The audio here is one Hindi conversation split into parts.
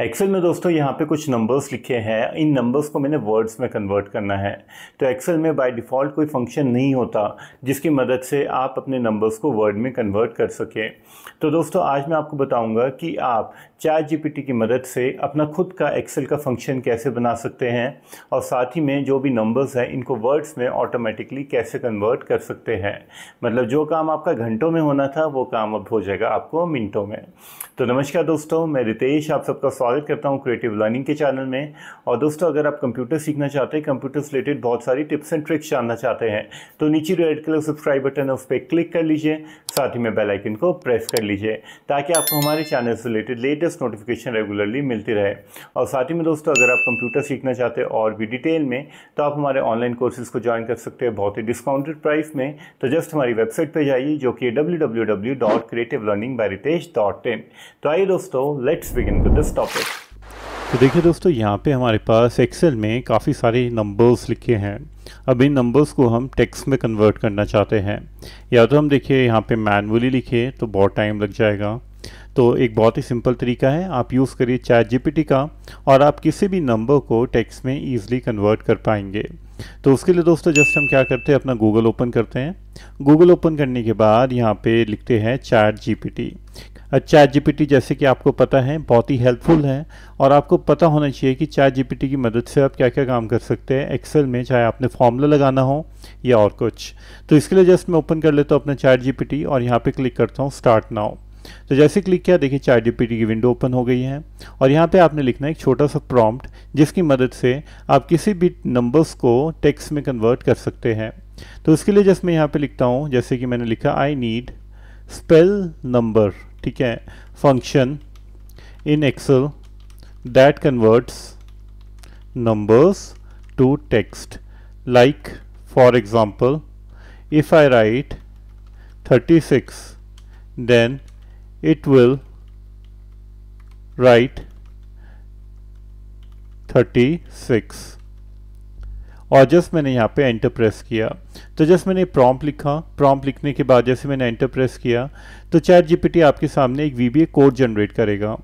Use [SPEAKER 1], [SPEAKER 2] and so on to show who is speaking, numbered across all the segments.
[SPEAKER 1] एक्सेल में दोस्तों यहाँ पे कुछ नंबर्स लिखे हैं इन नंबर्स को मैंने वर्ड्स में कन्वर्ट करना है तो एक्सेल में बाय डिफ़ॉल्ट कोई फंक्शन नहीं होता जिसकी मदद से आप अपने नंबर्स को वर्ड में कन्वर्ट कर सकें तो दोस्तों आज मैं आपको बताऊंगा कि आप चैट जीपीटी की मदद से अपना खुद का एक्सेल का फंक्शन कैसे बना सकते हैं और साथ ही में जो भी नंबर्स हैं इनको वर्ड्स में ऑटोमेटिकली कैसे कन्वर्ट कर सकते हैं मतलब जो काम आपका घंटों में होना था वो काम अब हो जाएगा आपको मिनटों में तो नमस्कार दोस्तों मैं रितेश आप सबका स्वागत करता हूँ क्रिएटिव लर्निंग के चैनल में और दोस्तों अगर आप कंप्यूटर सीखना चाहते हैं कंप्यूटर रिलेटेड बहुत सारी टिप्स एंड ट्रिक्स जानना चाहते हैं तो नीचे रेड कलर सब्सक्राइब बटन है उस पर क्लिक कर लीजिए साथ ही में बेलाइकन को प्रेस कर लीजिए ताकि आपको हमारे चैनल से रिलेटेड लेटेस्ट नोटिफिकेशन रेगुलरली मिलती रहे और साथ ही में दोस्तों अगर आप कंप्यूटर सीखना चाहते हैं और भी डिटेल में तो आप हमारे ऑनलाइन कोर्सेज को ज्वाइन कर सकते हैं बहुत ही डिस्काउंटेड प्राइस में तो जस्ट हमारी वेबसाइट पर जाइए जो कि W W W dot creative learning by Ritesh dot in तो आइए दोस्तों let's begin with this top topic तो देखिए दोस्तों यहाँ पे हमारे पास एक्सेल में काफ़ी सारे नंबर्स लिखे हैं अब इन नंबर्स को हम टेक्स्ट में कन्वर्ट करना चाहते हैं या तो हम देखिए यहाँ पे मैनुअली लिखे तो बहुत टाइम लग जाएगा तो एक बहुत ही सिंपल तरीका है आप यूज़ करिए चैट जीपीटी का और आप किसी भी नंबर को टेक्स में ईजिली कन्वर्ट कर पाएंगे तो उसके लिए दोस्तों जस्ट हम क्या करते हैं अपना गूगल ओपन करते हैं गूगल ओपन करने के बाद यहाँ पे लिखते हैं चैट जीपीटी चैट जीपीटी जैसे कि आपको पता है बहुत ही हेल्पफुल है और आपको पता होना चाहिए कि चैट जीपीटी की मदद से आप क्या क्या काम कर सकते हैं एक्सेल में चाहे आपने फॉर्मूला लगाना हो या और कुछ तो इसके लिए जस्ट मैं ओपन कर लेता हूँ अपना चैट जीपीटी और यहाँ पर क्लिक करता हूँ स्टार्ट नाउ तो जैसे क्लिक किया देखिए चैट जीपीटी की विंडो ओपन हो गई है और यहाँ पे आपने लिखना है एक छोटा सा प्रॉम्प्ट जिसकी मदद से आप किसी भी नंबर्स को टेक्स्ट में कन्वर्ट कर सकते हैं तो उसके लिए जैसे मैं यहाँ पे लिखता हूँ जैसे कि मैंने लिखा आई नीड स्पेल नंबर ठीक है in Excel that converts numbers to text like for example if I write 36 then it will write 36 और जस्ट मैंने यहाँ पे एंटर प्रेस किया तो जस्ट मैंने प्रॉम्प लिखा प्रॉम्प लिखने के बाद जैसे मैंने एंटर प्रेस किया तो चैट जीपीटी आपके सामने एक वीबीए कोड जनरेट करेगा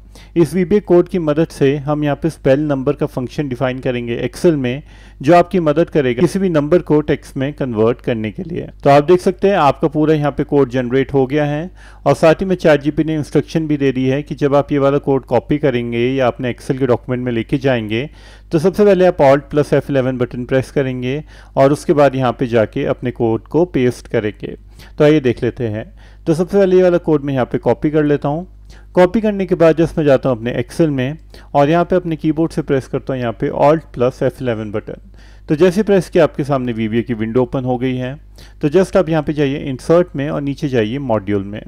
[SPEAKER 1] इस वी कोड की मदद से हम यहाँ पे स्पेल नंबर का फंक्शन डिफाइन करेंगे एक्सेल में जो आपकी मदद करेगा किसी भी नंबर को टेक्स में कन्वर्ट करने के लिए तो आप देख सकते हैं आपका पूरा यहाँ पे कोड जनरेट हो गया है और साथ ही में चार जी ने इंस्ट्रक्शन भी दे दी है कि जब आप ये वाला कोड कॉपी करेंगे या अपने एक्सेल के डॉक्यूमेंट में लेके जाएंगे तो सबसे पहले आप alt plus F button press करेंगे और उसके बाद यहाँ पे जाके अपने कोड को पेस्ट करेंगे तो आइए देख लेते हैं तो सबसे पहले ये वाला कोड मैं यहाँ पे कॉपी कर लेता हूँ कॉपी करने के बाद जस्ट मैं जाता हूँ अपने एक्सेल में और यहाँ पे अपने कीबोर्ड से प्रेस करता हूँ यहाँ पे alt plus F eleven button तो जैसे प्रेस किया आपके सामने वी की विंडो ओपन हो गई है तो जस्ट आप यहाँ पे जाइए इंसर्ट में और नीचे जाइए मॉड्यूल में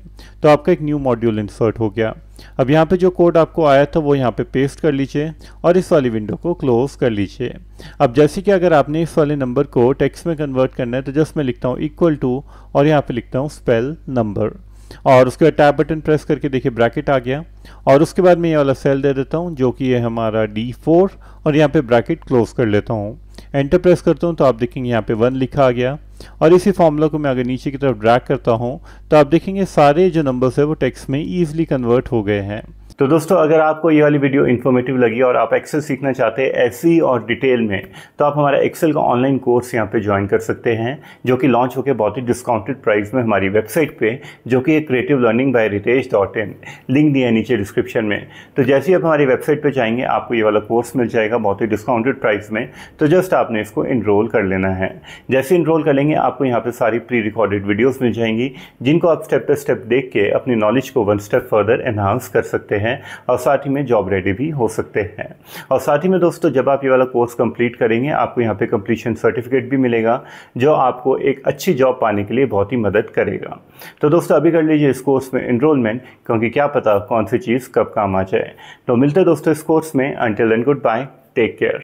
[SPEAKER 1] तो आपका एक न्यू मॉड्यूल इंसर्ट हो गया अब यहाँ पे जो कोड आपको आया था वो यहाँ पे पेस्ट कर लीजिए और इस वाली विंडो को क्लोज कर लीजिए अब जैसे कि अगर आपने इस वाले नंबर को टेक्स्ट में कन्वर्ट करना है तो जस्ट मैं लिखता हूँ इक्वल टू और यहाँ पे लिखता हूँ स्पेल नंबर और उसके बाद टैप बटन प्रेस करके देखिए ब्रैकेट आ गया और उसके बाद मैं ये वाला सेल दे देता हूँ जो कि ये हमारा D4 और यहाँ पे ब्रैकेट क्लोज कर लेता हूँ एंटर प्रेस करता हूँ तो आप देखेंगे यहाँ पे वन लिखा आ गया और इसी फॉर्मूला को मैं अगर नीचे की तरफ ड्रैक करता हूँ तो आप देखेंगे सारे जो नंबर्स है वो टेक्स्ट में ईजिली कन्वर्ट हो गए हैं तो दोस्तों अगर आपको ये वाली वीडियो इन्फॉर्मेटिव लगी और आप एक्सेल सीखना चाहते हैं ऐसी और डिटेल में तो आप हमारा एक्सेल का ऑनलाइन कोर्स यहाँ पे ज्वाइन कर सकते हैं जो कि लॉन्च होकर बहुत ही डिस्काउंटेड प्राइस में हमारी वेबसाइट पे जो कि creative learning by Ritesh dot in link दिया है नीचे डिस्क्रिप्शन में तो जैसे ही आप हमारी वेबसाइट पर जाएंगे आपको ये वाला कोर्स मिल जाएगा बहुत ही डिस्काउंटेड प्राइस में तो जस्ट आपने इसको इनरोल कर लेना है जैसे इनरोल कर लेंगे आपको यहाँ पर सारी प्री रिकॉर्डेड वीडियोज़ मिल जाएंगी जिनको आप स्टेप बाय स्टेप देख के अपनी नॉलेज को वन स्टेप फर्दर एनहांस कर सकते हैं हैं और साथ ही में जॉब रेडी भी हो सकते हैं और साथ ही में दोस्तों जब आप ये वाला कोर्स कंप्लीट करेंगे आपको यहाँ पे कंप्लीशन सर्टिफिकेट भी मिलेगा जो आपको एक अच्छी जॉब पाने के लिए बहुत ही मदद करेगा तो दोस्तों अभी कर लीजिए इस कोर्स में इनरोलमेंट क्योंकि क्या पता कौन सी चीज़ कब काम आ जाए तो मिलते दोस्तों इस कोर्स में until and good bye take care